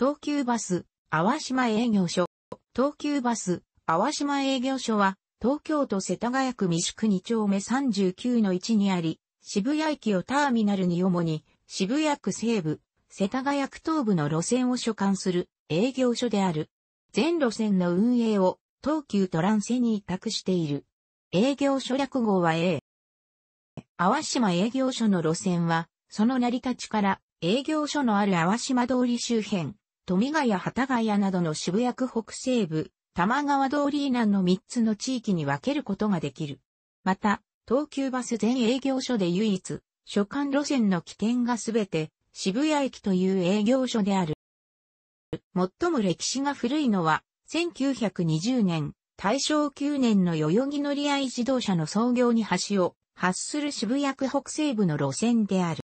東急バス、淡島営業所。東急バス、淡島営業所は、東京都世田谷区三宿2丁目39の置にあり、渋谷駅をターミナルに主に、渋谷区西部、世田谷区東部の路線を所管する営業所である。全路線の運営を東急トランセに委託している。営業所略号は A。淡島営業所の路線は、その成り立ちから営業所のある淡島通り周辺、富ヶ谷幡ヶ谷などの渋谷区北西部、玉川通り南の3つの地域に分けることができる。また、東急バス全営業所で唯一、所管路線の起点がすべて渋谷駅という営業所である。最も歴史が古いのは、1920年、大正9年の代々木乗り合い自動車の創業に橋を発する渋谷区北西部の路線である。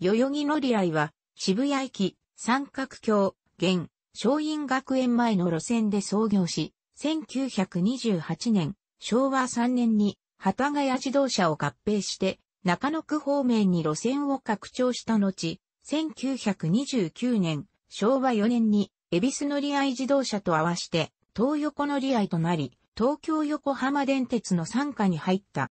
代々木乗合は渋谷駅、三角橋、現、松陰学園前の路線で創業し、1928年、昭和3年に、旗ヶ谷自動車を合併して、中野区方面に路線を拡張した後、1929年、昭和4年に、恵比寿乗り合い自動車と合わして、東横乗り合いとなり、東京横浜電鉄の傘下に入った。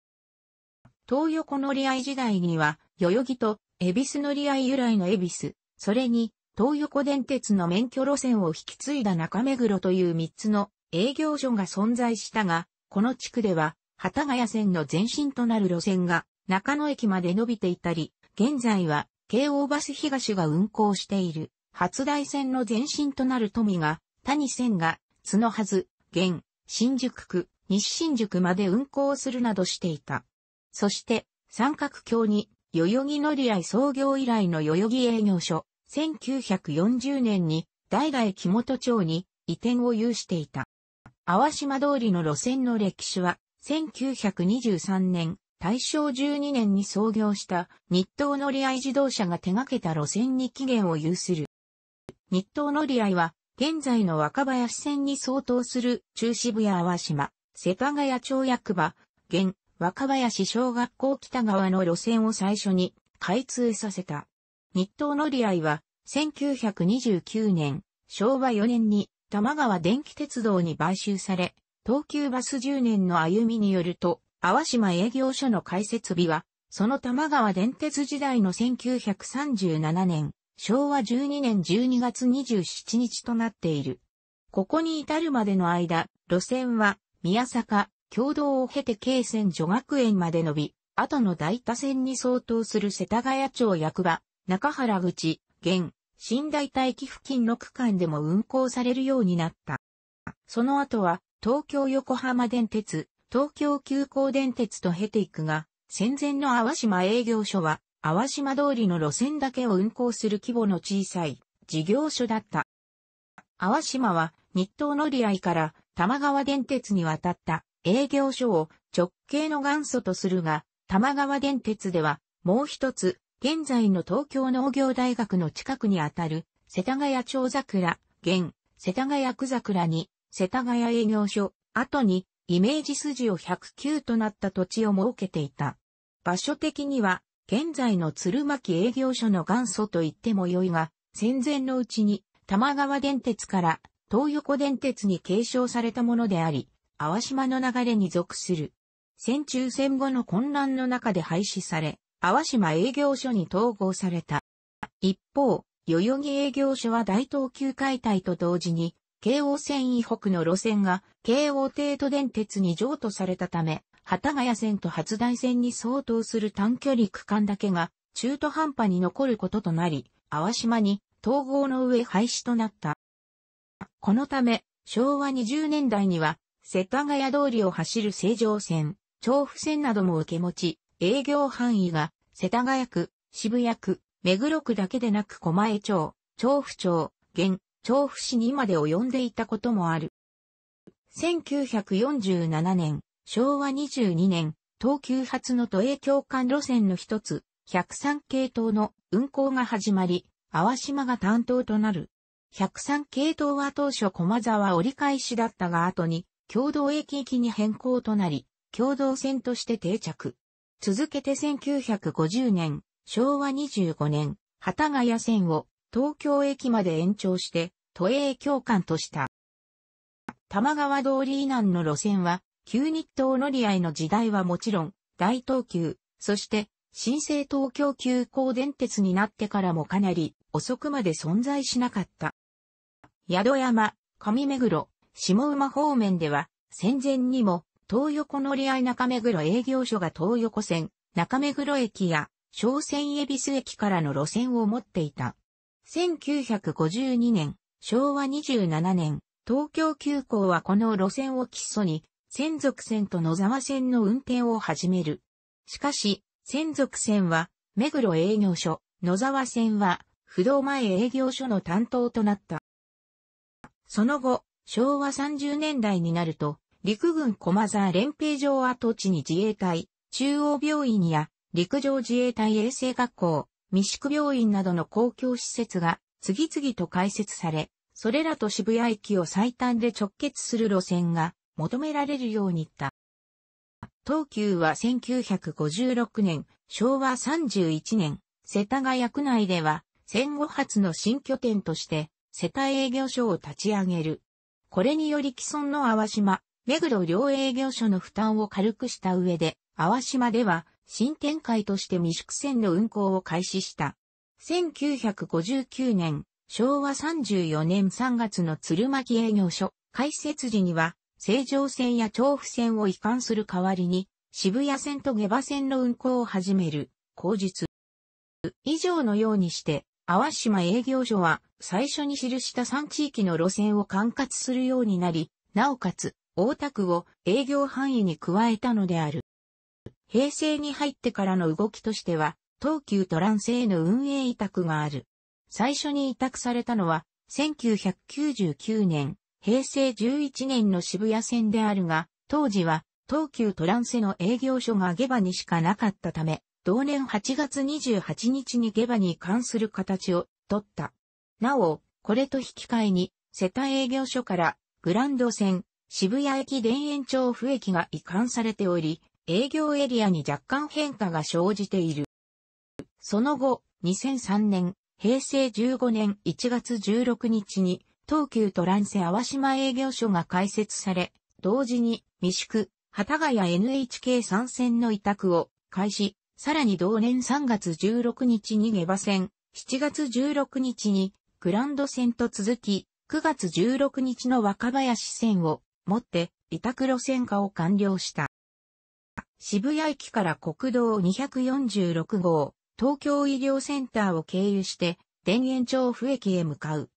東横乗り合い時代には、代々木と、恵比寿乗り合い由来の恵比寿、それに、東横電鉄の免許路線を引き継いだ中目黒という3つの営業所が存在したが、この地区では、幡ヶ谷線の前身となる路線が中野駅まで伸びていたり、現在は京王バス東が運行している初台線の前身となる富が谷線が角はず、現、新宿区、西新宿まで運行するなどしていた。そして、三角橋に、代々木乗り合い創業以来の代々木営業所、1940年に代々木本町に移転を有していた。淡島通りの路線の歴史は、1923年、大正12年に創業した日東乗り合い自動車が手掛けた路線に起源を有する。日東乗り合いは、現在の若林線に相当する中渋谷淡島、世田谷町役場、現、若林小学校北側の路線を最初に開通させた。日東乗り合いは、1929年、昭和4年に、玉川電気鉄道に買収され、東急バス10年の歩みによると、淡島営業所の開設日は、その玉川電鉄時代の1937年、昭和12年12月27日となっている。ここに至るまでの間、路線は、宮坂、共同を経て京線女学園まで伸び、後の大田線に相当する世田谷町役場、中原口、現、新大田駅付近の区間でも運行されるようになった。その後は、東京横浜電鉄、東京急行電鉄と経ていくが、戦前の淡島営業所は、淡島通りの路線だけを運行する規模の小さい事業所だった。淡島は日東乗り合いから玉川電鉄に渡った営業所を直系の元祖とするが、玉川電鉄ではもう一つ現在の東京農業大学の近くにあたる、世田谷町桜、現、世田谷区桜に、世田谷営業所、後に、イメージ筋を109となった土地を設けていた。場所的には、現在の鶴巻営業所の元祖と言っても良いが、戦前のうちに、玉川電鉄から東横電鉄に継承されたものであり、淡島の流れに属する。戦中戦後の混乱の中で廃止され、淡島営業所に統合された。一方、代々木営業所は大東急解体と同時に、京王線以北の路線が京王帝都電鉄に譲渡されたため、幡ヶ谷線と初台線に相当する短距離区間だけが中途半端に残ることとなり、淡島に統合の上廃止となった。このため、昭和20年代には、世田谷通りを走る成城線、調布線なども受け持ち、営業範囲が世田谷区、渋谷区、目黒区だけでなく狛江町、調布町、現、調布市にまで及んでいたこともある。1947年、昭和22年、東急発の都営共感路線の一つ、103系統の運行が始まり、淡島が担当となる。103系統は当初駒沢折り返しだったが後に、共同駅行きに変更となり、共同線として定着。続けて1950年、昭和25年、幡ヶ谷線を東京駅まで延長して、都営共感とした。玉川通り以南の路線は、旧日東乗り合いの時代はもちろん、大東急、そして新生東京急行電鉄になってからもかなり遅くまで存在しなかった。宿山、上目黒、下馬方面では戦前にも東横乗り合い中目黒営業所が東横線、中目黒駅や商船恵比寿駅からの路線を持っていた。1952年、昭和27年、東京急行はこの路線を基礎に、専属線と野沢線の運転を始める。しかし、専属線は、目黒営業所、野沢線は、不動前営業所の担当となった。その後、昭和30年代になると、陸軍駒沢連兵場跡地に自衛隊、中央病院や陸上自衛隊衛生学校、未宿病院などの公共施設が次々と開設され、それらと渋谷駅を最短で直結する路線が求められるようにった。東急は1956年、昭和31年、世田谷区内では戦後初の新拠点として世帯営業所を立ち上げる。これにより既存の淡島、目黒両営業所の負担を軽くした上で、淡島では新展開として未宿線の運行を開始した。1959年、昭和34年3月の鶴巻営業所開設時には、成城線や調布線を移管する代わりに、渋谷線と下馬線の運行を始める、口述。以上のようにして、淡島営業所は最初に記した3地域の路線を管轄するようになり、なおかつ、大田区を営業範囲に加えたのである。平成に入ってからの動きとしては、東急トランスへの運営委託がある。最初に委託されたのは、1999年、平成11年の渋谷線であるが、当時は東急トランスの営業所が下馬にしかなかったため、同年8月28日に下馬に関する形を取った。なお、これと引き換えに、世田営業所からグランド線、渋谷駅田園調布駅が移管されており、営業エリアに若干変化が生じている。その後、2003年、平成15年1月16日に、東急トランセ淡島営業所が開設され、同時に、未宿、幡ヶ谷 NHK 参戦の委託を開始、さらに同年3月16日に下馬戦、7月16日にグランド戦と続き、9月16日の若林戦をもって委託路線化を完了した。渋谷駅から国道246号、東京医療センターを経由して田園調布駅へ向かう。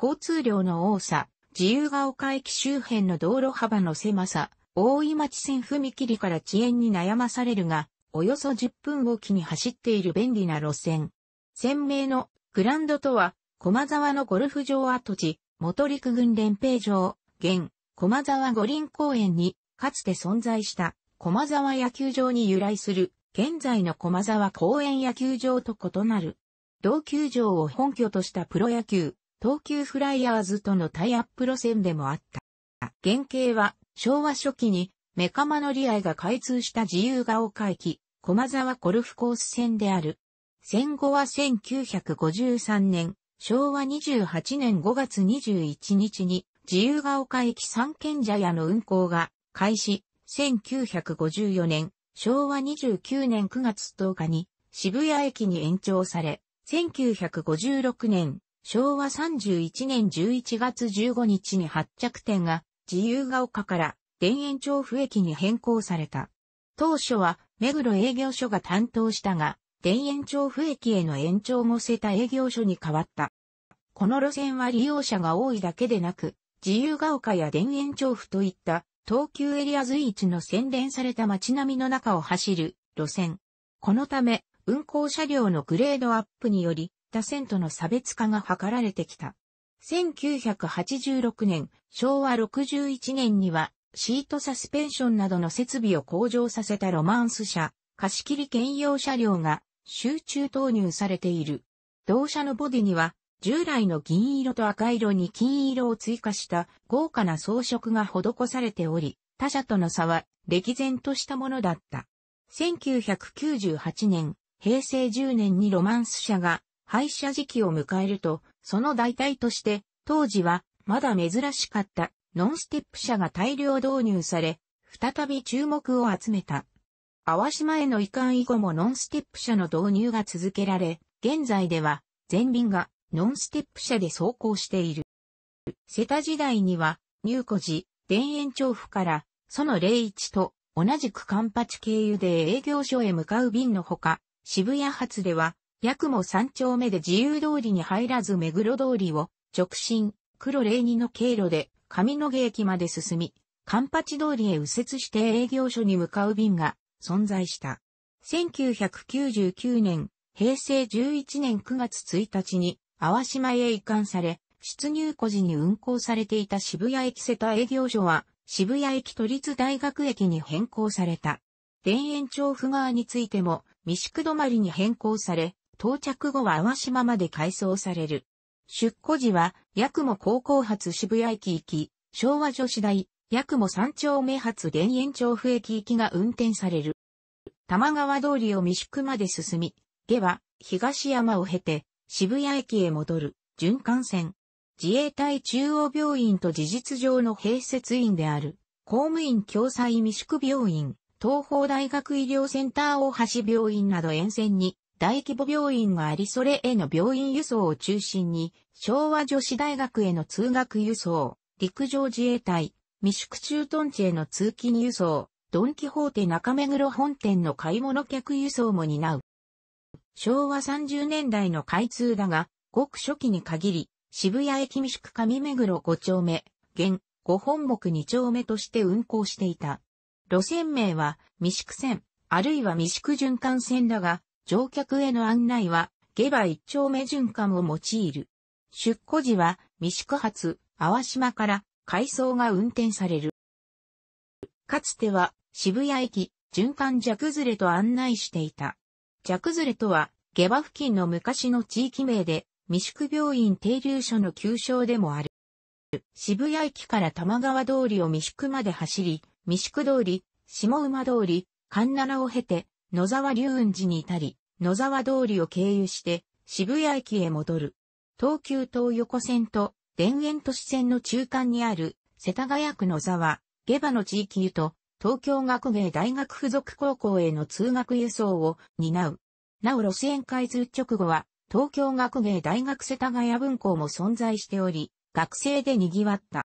交通量の多さ、自由が丘駅周辺の道路幅の狭さ、大井町線踏切から遅延に悩まされるが、およそ10分おきに走っている便利な路線。鮮明のグランドとは、駒沢のゴルフ場跡地、元陸軍連兵場、現、駒沢五輪公園に、かつて存在した駒沢野球場に由来する、現在の駒沢公園野球場と異なる。同球場を本拠としたプロ野球、東急フライヤーズとのタイアップ路線でもあった。原型は、昭和初期に、メカマのア愛が開通した自由が丘駅、駒沢ゴルフコース線である。戦後は1953年、昭和28年5月21日に自由が丘駅三軒茶屋の運行が開始、1954年、昭和29年9月10日に渋谷駅に延長され、1956年、昭和31年11月15日に発着点が自由が丘から田園調布駅に変更された。当初は目黒営業所が担当したが、田園調布駅への延長も瀬田営業所に変わった。この路線は利用者が多いだけでなく、自由が丘や田園調布といった東急エリア随一の洗練された街並みの中を走る路線。このため、運行車両のグレードアップにより、他線との差別化が図られてきた。1986年、昭和61年には、シートサスペンションなどの設備を向上させたロマンス車、貸切兼用車両が集中投入されている。同車のボディには従来の銀色と赤色に金色を追加した豪華な装飾が施されており、他社との差は歴然としたものだった。1998年、平成10年にロマンス社が廃車時期を迎えると、その代替として、当時はまだ珍しかったノンステップ社が大量導入され、再び注目を集めた。淡島への移管以後もノンステップ社の導入が続けられ、現在では全便がノンステップ車で走行している。瀬田時代には、入庫時、田園調布から、その霊一と、同じくカンパチ経由で営業所へ向かう便のほか、渋谷発では、約も三丁目で自由通りに入らず目黒通りを、直進、黒霊二の経路で、上野毛駅まで進み、カンパチ通りへ右折して営業所に向かう便が存在した。1999年、平成11年9月1日に淡島へ移管され、出入庫時に運行されていた渋谷駅瀬田営業所は、渋谷駅都立大学駅に変更された。田園調布側についても、未宿止まりに変更され、到着後は淡島まで改装される。出庫時は、八雲高校発渋谷駅行き、昭和女子大、八雲三丁目発田園調布駅行きが運転される。玉川通りを未宿まで進み、下は東山を経て、渋谷駅へ戻る、循環線。自衛隊中央病院と事実上の併設院である、公務員共済未宿病院、東方大学医療センター大橋病院など沿線に大規模病院がありそれへの病院輸送を中心に昭和女子大学への通学輸送、陸上自衛隊、未宿駐屯地への通勤輸送、ドンキホーテ中目黒本店の買い物客輸送も担う。昭和30年代の開通だが、ごく初期に限り、渋谷駅三宿上目黒5丁目、現、5本木2丁目として運行していた。路線名は、三宿線、あるいは三宿循環線だが、乗客への案内は、下馬1丁目循環を用いる。出庫時は、三宿発、淡島から、回送が運転される。かつては、渋谷駅、循環じゃ崩れと案内していた。蛇崩レとは、下馬付近の昔の地域名で、未宿病院停留所の旧称でもある。渋谷駅から玉川通りを未宿まで走り、未宿通り、下馬通り、神奈を経て、野沢龍雲寺に至り、野沢通りを経由して、渋谷駅へ戻る。東急東横線と田園都市線の中間にある世田谷区野沢、下馬の地域湯と東京学芸大学附属高校への通学輸送を担う。なお路線開通直後は、東京学芸大学世田谷分校も存在しており、学生で賑わった。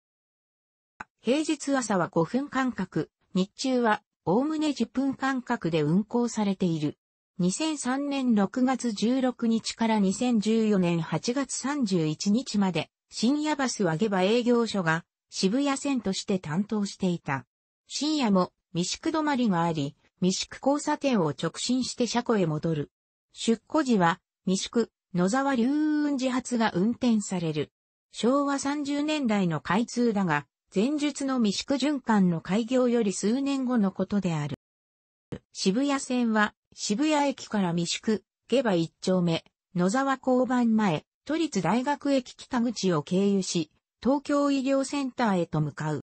平日朝は5分間隔、日中はおおむね10分間隔で運行されている。2003年6月16日から2014年8月31日まで、深夜バスは下馬営業所が渋谷線として担当していた。深夜も未宿止まりがあり、未宿交差点を直進して車庫へ戻る。出庫時は未宿、野沢流雲自発が運転される。昭和30年代の開通だが、前述の未宿循環の開業より数年後のことである。渋谷線は渋谷駅から未宿、下馬一丁目、野沢交番前、都立大学駅北口を経由し、東京医療センターへと向かう。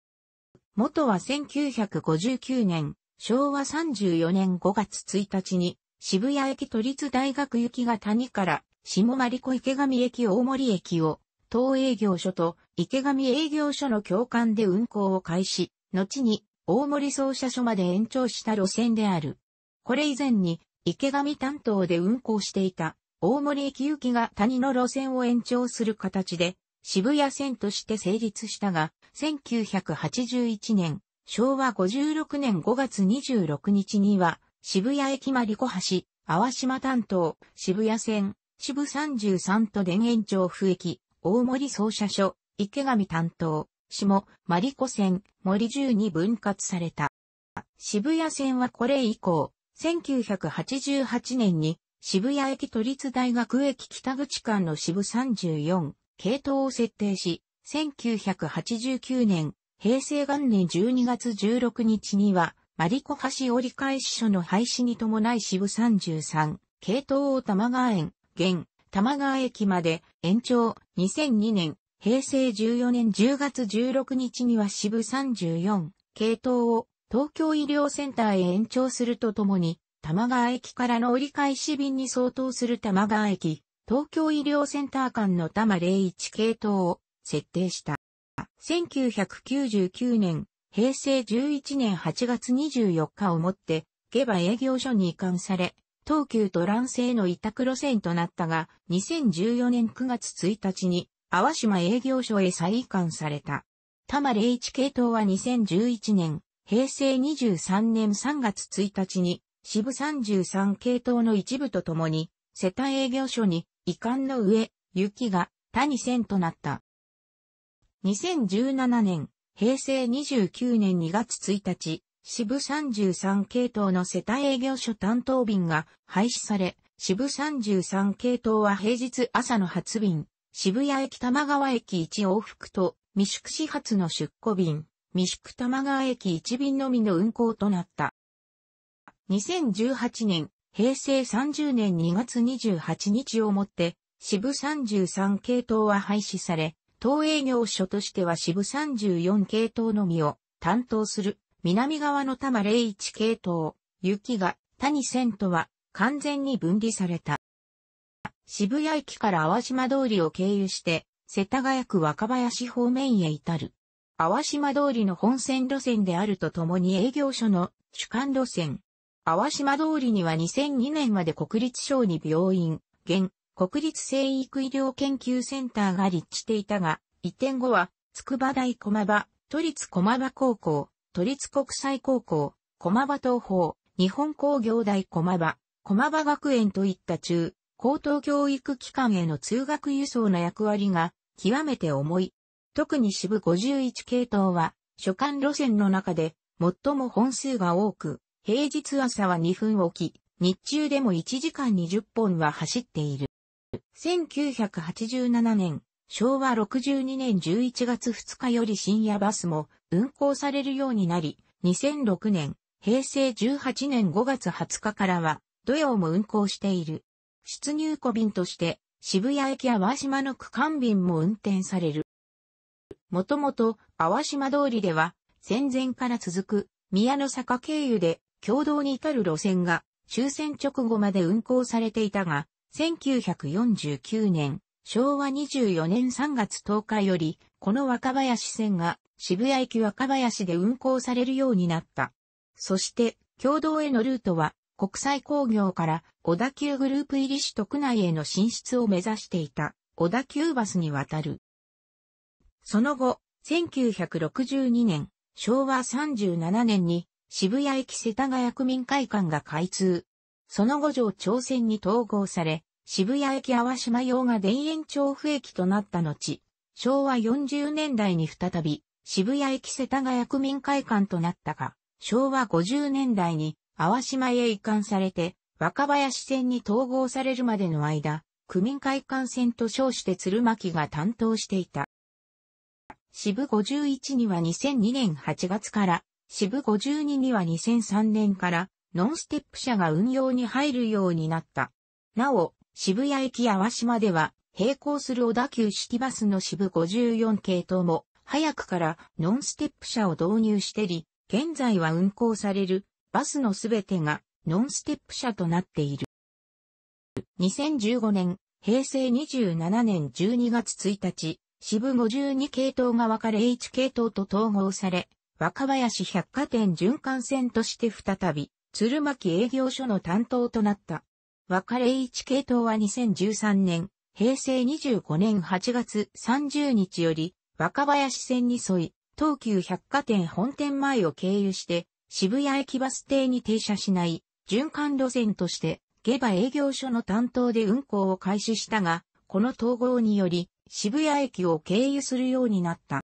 元は1959年、昭和34年5月1日に、渋谷駅都立大学行きが谷から、下丸子池上駅大森駅を、東営業所と池上営業所の共感で運行を開始、後に大森総社所まで延長した路線である。これ以前に池上担当で運行していた大森駅行きが谷の路線を延長する形で渋谷線として成立したが、1981年、昭和56年5月26日には、渋谷駅まり小橋、淡島担当、渋谷線、渋33と田園調布駅、大森総社所、池上担当、下、マリコ線、森10に分割された。渋谷線はこれ以降、1988年に渋谷駅都立大学駅北口間の渋34、系統を設定し、1989年、平成元年12月16日には、マリコ橋折り返し所の廃止に伴い支部33、系統を玉川園、現、玉川駅まで延長2002年、平成14年10月16日には支部34、系統を東京医療センターへ延長するとともに、玉川駅からの折り返し便に相当する玉川駅、東京医療センター間の多摩01系統を設定した。1999年、平成11年8月24日をもって、下馬営業所に移管され、東急と乱世の委託路線となったが、2014年9月1日に、淡島営業所へ再移管された。多摩01系統は2011年、平成23年3月1日に、支部33系統の一部とともに、世帯営業所に遺憾の上、雪が谷線となった。2017年、平成29年2月1日、支部33系統の世帯営業所担当便が廃止され、支部33系統は平日朝の発便、渋谷駅玉川駅1往復と、未宿始発の出庫便、未宿玉川駅1便のみの運行となった。2018年、平成30年2月28日をもって、支部33系統は廃止され、東営業所としては支部34系統のみを担当する南側の多摩01系統、雪が谷線とは完全に分離された。渋谷駅から淡島通りを経由して、世田谷区若林方面へ至る。淡島通りの本線路線であるとともに営業所の主幹路線、淡島通りには2002年まで国立小児病院、現、国立生育医療研究センターが立地していたが、移転後は、筑波大駒場、都立駒場高校、都立国際高校、駒場東方、日本工業大駒場、駒場学園といった中、高等教育機関への通学輸送の役割が極めて重い。特に支部51系統は、所管路線の中で最も本数が多く、平日朝は2分起き、日中でも1時間20本は走っている。1987年、昭和62年11月2日より深夜バスも運行されるようになり、2006年、平成18年5月20日からは、土曜も運行している。出入庫便として、渋谷駅淡島の区間便も運転される。もともと、淡島通りでは、戦前から続く、宮の坂経由で、共同に至る路線が終戦直後まで運行されていたが、1949年、昭和24年3月10日より、この若林線が渋谷駅若林で運行されるようになった。そして、共同へのルートは、国際工業から小田急グループ入り市特内への進出を目指していた小田急バスに渡る。その後、1962年、昭和37年に渋谷駅世田谷区民会館が開通。その後上町線に統合され、渋谷駅淡島用が田園調布駅となった後、昭和40年代に再び、渋谷駅世田谷区民会館となったが、昭和50年代に淡島へ移管されて、若林線に統合されるまでの間、区民会館線と称して鶴巻が担当していた。渋51には2002年8月から支部52には2003年からノンステップ車が運用に入るようになった。なお、渋谷駅淡島では、並行する小田急シティバスの支部54系統も、早くからノンステップ車を導入してり、現在は運行されるバスのすべてがノンステップ車となっている。2015年、平成27年12月1日、支部52系統が分かれ H 系統と統合され、若林百貨店循環線として再び、鶴巻営業所の担当となった。若霊一系統は2013年、平成25年8月30日より、若林線に沿い、東急百貨店本店前を経由して、渋谷駅バス停に停車しない、循環路線として、下馬営業所の担当で運行を開始したが、この統合により、渋谷駅を経由するようになった。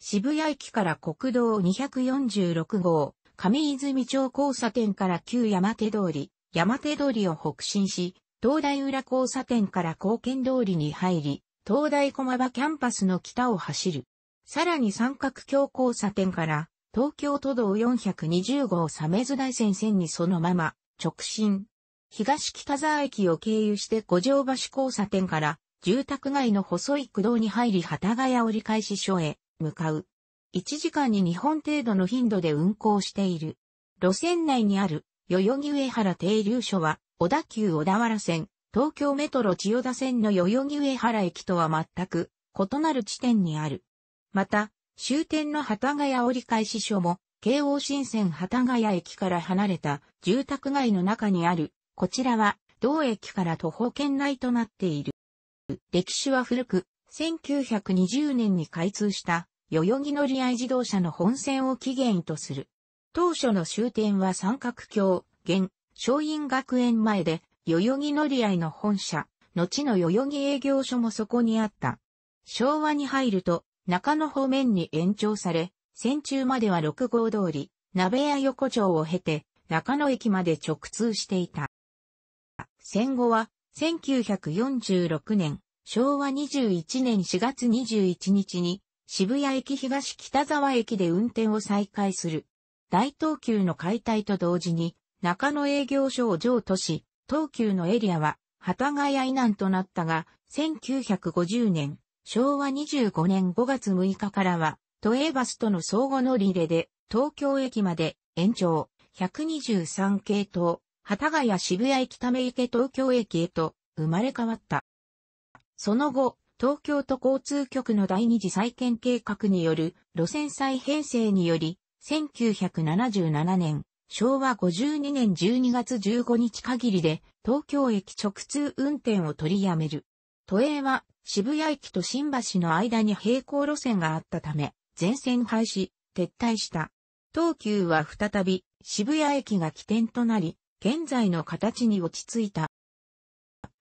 渋谷駅から国道246号、上泉町交差点から旧山手通り、山手通りを北進し、東大裏交差点から高見通りに入り、東大駒場キャンパスの北を走る。さらに三角橋交差点から、東京都道420号サメズ大線線にそのまま、直進。東北沢駅を経由して五条橋交差点から、住宅街の細い区道に入り、旗ヶ谷折り返し所へ、向かう。1時間に2本程度の頻度で運行している。路線内にある、代々木上原停留所は、小田急小田原線、東京メトロ千代田線の代々木上原駅とは全く異なる地点にある。また、終点の幡ヶ谷折り返し所も、京王新線幡ヶ谷駅から離れた住宅街の中にある、こちらは、同駅から徒歩圏内となっている。歴史は古く、1920年に開通した代々木乗り合い自動車の本線を起源とする。当初の終点は三角橋、現、松陰学園前で、代々木乗り合いの本社、後の代々木営業所もそこにあった。昭和に入ると、中野方面に延長され、線中までは六号通り、鍋屋横丁を経て、中野駅まで直通していた。戦後は、1946年、昭和21年4月21日に渋谷駅東北沢駅で運転を再開する。大東急の解体と同時に中野営業所を譲渡し、東急のエリアは幡ヶ谷以南となったが、1950年、昭和25年5月6日からは、都営バスとの相互乗り入れで、東京駅まで延長、123系統、幡ヶ谷渋谷駅ため池東京駅へと生まれ変わった。その後、東京都交通局の第二次再建計画による路線再編成により、1977年、昭和52年12月15日限りで東京駅直通運転を取りやめる。都営は渋谷駅と新橋の間に並行路線があったため、全線廃止、撤退した。東急は再び渋谷駅が起点となり、現在の形に落ち着いた。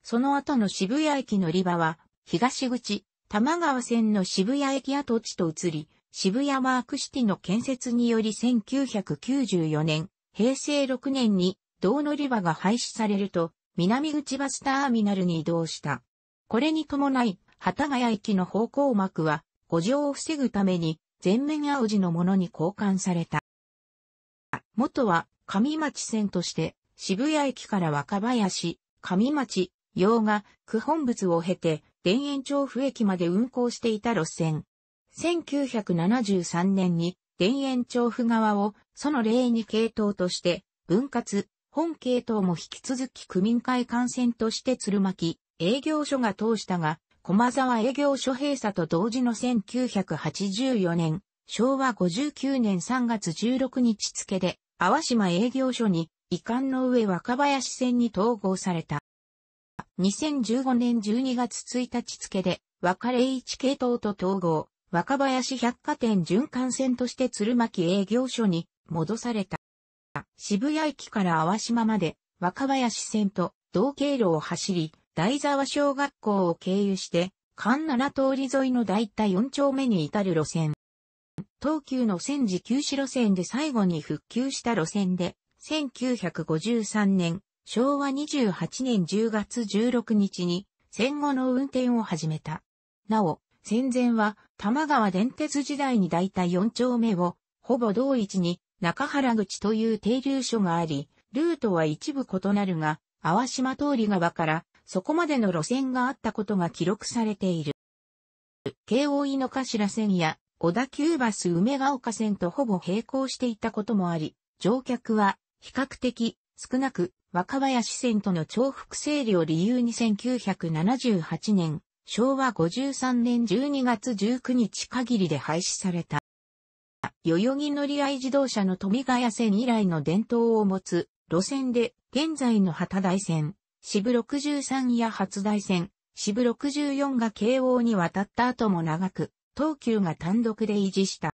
その後の渋谷駅乗り場は、東口、玉川線の渋谷駅跡地と移り、渋谷ワークシティの建設により1994年、平成6年に同乗り場が廃止されると、南口バスターミナルに移動した。これに伴い、幡ヶ谷駅の方向幕は、誤条を防ぐために、全面青地のものに交換された。元は、上町線として、渋谷駅から若林、上町、洋が区本物を経て田園調布駅まで運行していた路線。1973年に田園調布側をその例に系統として分割、本系統も引き続き区民会幹線として鶴巻営業所が通したが、駒沢営業所閉鎖と同時の1984年、昭和59年3月16日付で、淡島営業所に、遺憾の上若林線に統合された。2015年12月1日付で、若霊一系統と統合、若林百貨店循環線として鶴巻営業所に戻された。渋谷駅から淡島まで若林線と同経路を走り、大沢小学校を経由して、関七通り沿いの大体4丁目に至る路線。東急の戦時休止路線で最後に復旧した路線で、1953年昭和28年10月16日に戦後の運転を始めた。なお、戦前は玉川電鉄時代に大体4丁目をほぼ同一に中原口という停留所があり、ルートは一部異なるが、淡島通り側からそこまでの路線があったことが記録されている。京王井の頭線や小田急バス梅ヶ丘線とほぼ並行していたこともあり、乗客は比較的少なく若林線との重複整理を理由に1978年、昭和53年12月19日限りで廃止された。代々木乗り合い自動車の富ヶ谷線以来の伝統を持つ路線で、現在の旗台線、渋63や初台線、渋64が慶応に渡った後も長く、東急が単独で維持した。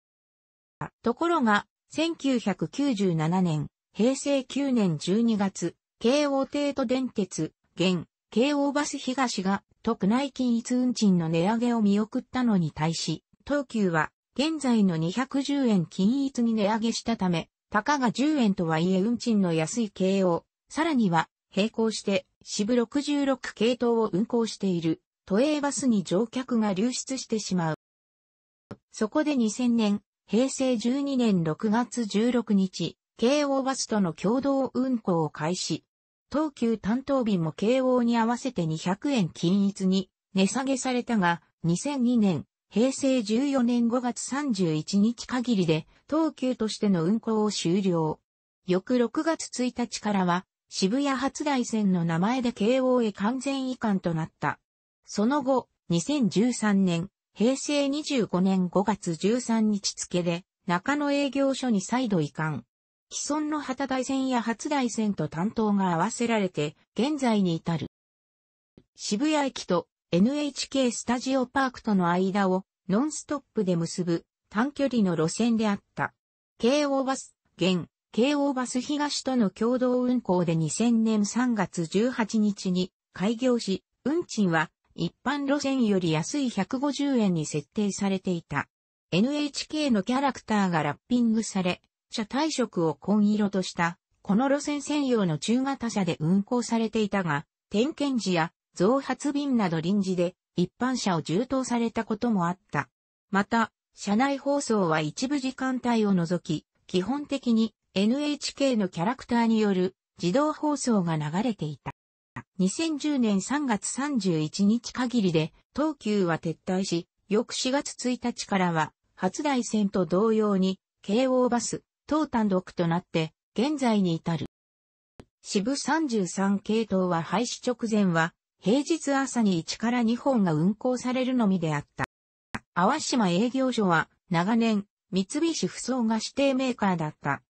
ところが、1997年、平成9年12月、京王帝都電鉄、現、京王バス東が、特内均一運賃の値上げを見送ったのに対し、東急は、現在の210円均一に値上げしたため、たかが10円とはいえ運賃の安い京王、さらには、並行して、支部66系統を運行している、都営バスに乗客が流出してしまう。そこで2000年、平成12年6月16日、京王バスとの共同運行を開始。東急担当便も京王に合わせて200円均一に値下げされたが、2002年、平成14年5月31日限りで、東急としての運行を終了。翌6月1日からは、渋谷発大線の名前で京王へ完全移管となった。その後、2013年、平成25年5月13日付で、中野営業所に再度移管。既存の旗台線や初台線と担当が合わせられて、現在に至る。渋谷駅と NHK スタジオパークとの間をノンストップで結ぶ短距離の路線であった。京王バス、現、京王バス東との共同運行で2000年3月18日に開業し、運賃は一般路線より安い150円に設定されていた。NHK のキャラクターがラッピングされ、車体色を紺色とした、この路線専用の中型車で運行されていたが、点検時や増発便など臨時で一般車を充当されたこともあった。また、車内放送は一部時間帯を除き、基本的に NHK のキャラクターによる自動放送が流れていた。2010年3月31日限りで東急は撤退し、翌4月1日からは初大線と同様に京王バス、党単独となって、現在に至る。支部33系統は廃止直前は、平日朝に1から2本が運行されるのみであった。淡島営業所は、長年、三菱不走が指定メーカーだった。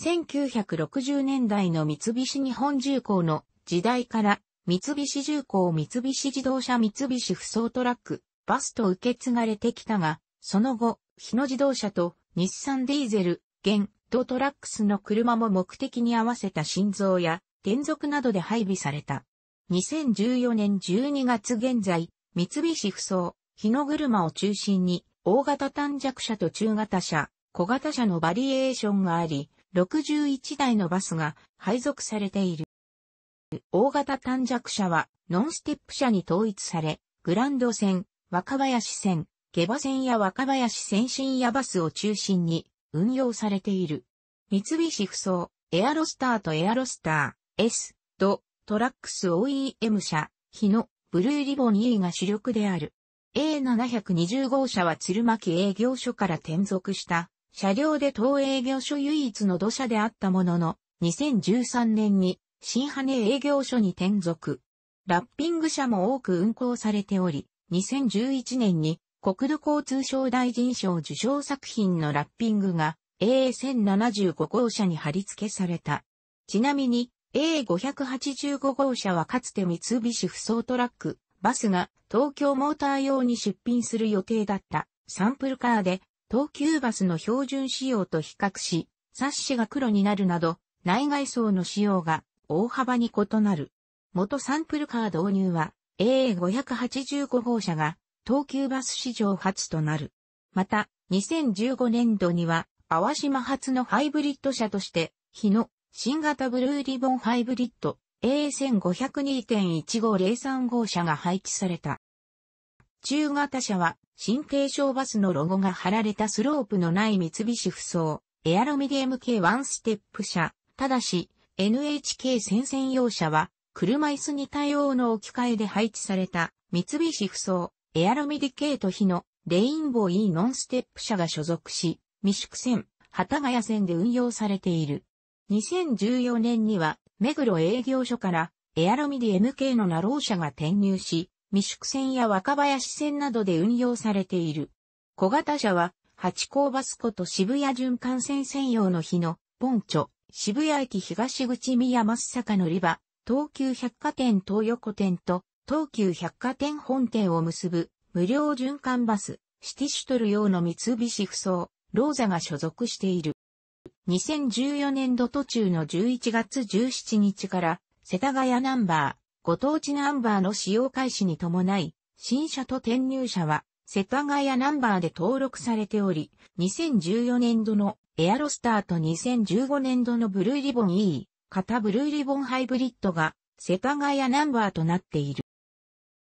1960年代の三菱日本重工の時代から、三菱重工三菱自動車三菱不走トラック、バスと受け継がれてきたが、その後、日野自動車と日産ディーゼル、現、同トラックスの車も目的に合わせた心臓や、転属などで配備された。2014年12月現在、三菱不走、日の車を中心に、大型短弱車と中型車、小型車のバリエーションがあり、61台のバスが配属されている。大型短弱車は、ノンステップ車に統一され、グランド線、若林線、下馬線や若林線深夜バスを中心に、運用されている。三菱不走、エアロスターとエアロスター、S、ド、トラックス OEM 社、日野、ブルーリボン E が主力である。A720 号車は鶴巻営業所から転属した、車両で当営業所唯一の土車であったものの、2013年に新羽営業所に転属。ラッピング車も多く運行されており、2011年に国土交通省大臣賞受賞作品のラッピングが AA1075 号車に貼り付けされた。ちなみに a 5 8 5号車はかつて三菱不走トラック、バスが東京モーター用に出品する予定だったサンプルカーで東急バスの標準仕様と比較し、サッシが黒になるなど内外装の仕様が大幅に異なる。元サンプルカー導入は AA585 号車が東急バス史上初となる。また、2015年度には、淡島発のハイブリッド車として、日の新型ブルーリボンハイブリッド A1502.15035 号車が配置された。中型車は、新低症バスのロゴが貼られたスロープのない三菱不走、エアロミディ m k ンステップ車。ただし、NHK 戦線用車は、車椅子に対応の置き換えで配置された、三菱不走、エアロメディケート比のレインボー E ノンステップ社が所属し、未宿線、旗ヶ谷線で運用されている。2014年には、目黒営業所から、エアロミディ MK のナロー社が転入し、未宿線や若林線などで運用されている。小型車は、八甲バスコと渋谷循環線専用の日の、ポンチョ、渋谷駅東口宮益坂乗り場、東急百貨店東横店と、東急百貨店本店を結ぶ無料循環バス、シティシュトル用の三菱不そローザが所属している。2014年度途中の11月17日から、世田谷ナンバー、ご当地ナンバーの使用開始に伴い、新車と転入車は、世田谷ナンバーで登録されており、2014年度のエアロスターと2015年度のブルーリボン E、型ブルーリボンハイブリッドが、世田谷ナンバーとなっている。